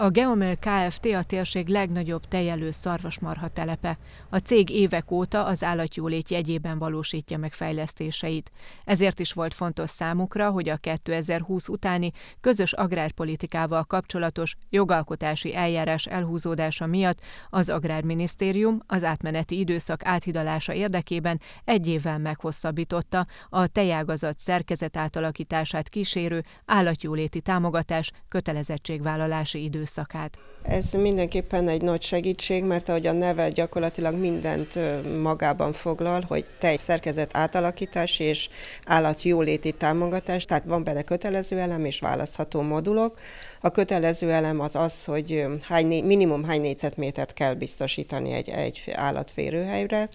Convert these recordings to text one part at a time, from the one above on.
A Geomel Kft. a térség legnagyobb tejelő szarvasmarha telepe. A cég évek óta az állatjólét jegyében valósítja meg fejlesztéseit. Ezért is volt fontos számukra, hogy a 2020 utáni közös agrárpolitikával kapcsolatos jogalkotási eljárás elhúzódása miatt az Agrárminisztérium az átmeneti időszak áthidalása érdekében egy évvel meghosszabbította a tejágazat szerkezet átalakítását kísérő állatjóléti támogatás kötelezettségvállalási időszakát időszakát. Ez mindenképpen egy nagy segítség, mert ahogy a neve gyakorlatilag mindent magában foglal, hogy tej szerkezet átalakítás és állat jóléti támogatás, tehát van benne kötelező elem és választható modulok. A kötelező elem az az, hogy hány, minimum hány négyzetmétert kell biztosítani egy, egy állatférőhelyre,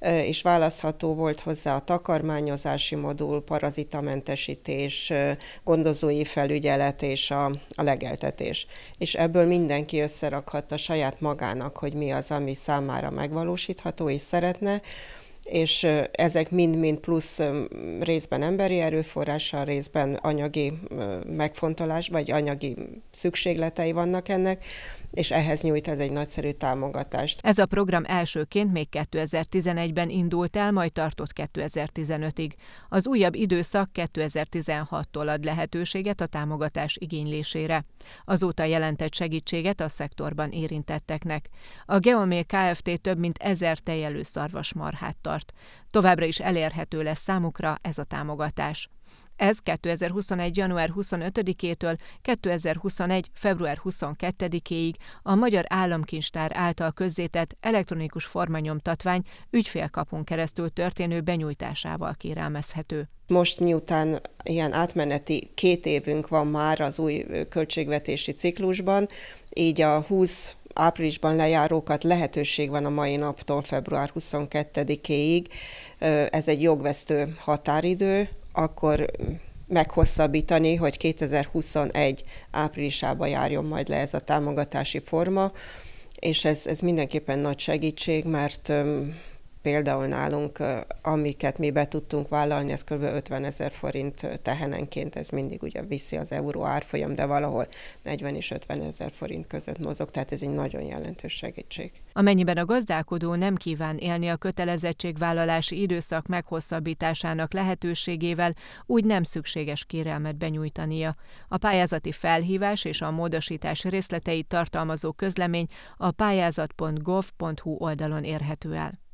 és választható volt hozzá a takarmányozási modul, parazitamentesítés, gondozói felügyelet és a, a legeltetés. És és ebből mindenki összerakhatta saját magának, hogy mi az, ami számára megvalósítható és szeretne, és ezek mind-mind plusz részben emberi erőforrással, részben anyagi megfontolás, vagy anyagi szükségletei vannak ennek, és ehhez nyújt ez egy nagyszerű támogatást. Ez a program elsőként még 2011-ben indult el, majd tartott 2015-ig. Az újabb időszak 2016-tól ad lehetőséget a támogatás igénylésére. Azóta jelentett segítséget a szektorban érintetteknek. A Geomé Kft. több mint ezer tejelő szarvasmarhát tart. Továbbra is elérhető lesz számukra ez a támogatás. Ez 2021. január 25-től 2021. február 22-ig a Magyar Államkincstár által közzétett elektronikus formanyomtatvány ügyfélkapun keresztül történő benyújtásával kérelmezhető. Most miután ilyen átmeneti két évünk van már az új költségvetési ciklusban, így a 20 áprilisban lejárókat lehetőség van a mai naptól február 22 ig Ez egy jogvesztő határidő, akkor meghosszabbítani, hogy 2021 áprilisában járjon majd le ez a támogatási forma, és ez, ez mindenképpen nagy segítség, mert például nálunk, amiket mi be tudtunk vállalni, ez kb. 50 ezer forint tehenenként, ez mindig ugye viszi az euró árfolyam, de valahol 40 és 50 ezer forint között mozog, tehát ez egy nagyon jelentős segítség. Amennyiben a gazdálkodó nem kíván élni a kötelezettségvállalási időszak meghosszabbításának lehetőségével, úgy nem szükséges kérelmet benyújtania. A pályázati felhívás és a módosítás részleteit tartalmazó közlemény a pályázat.gov.hu oldalon érhető el.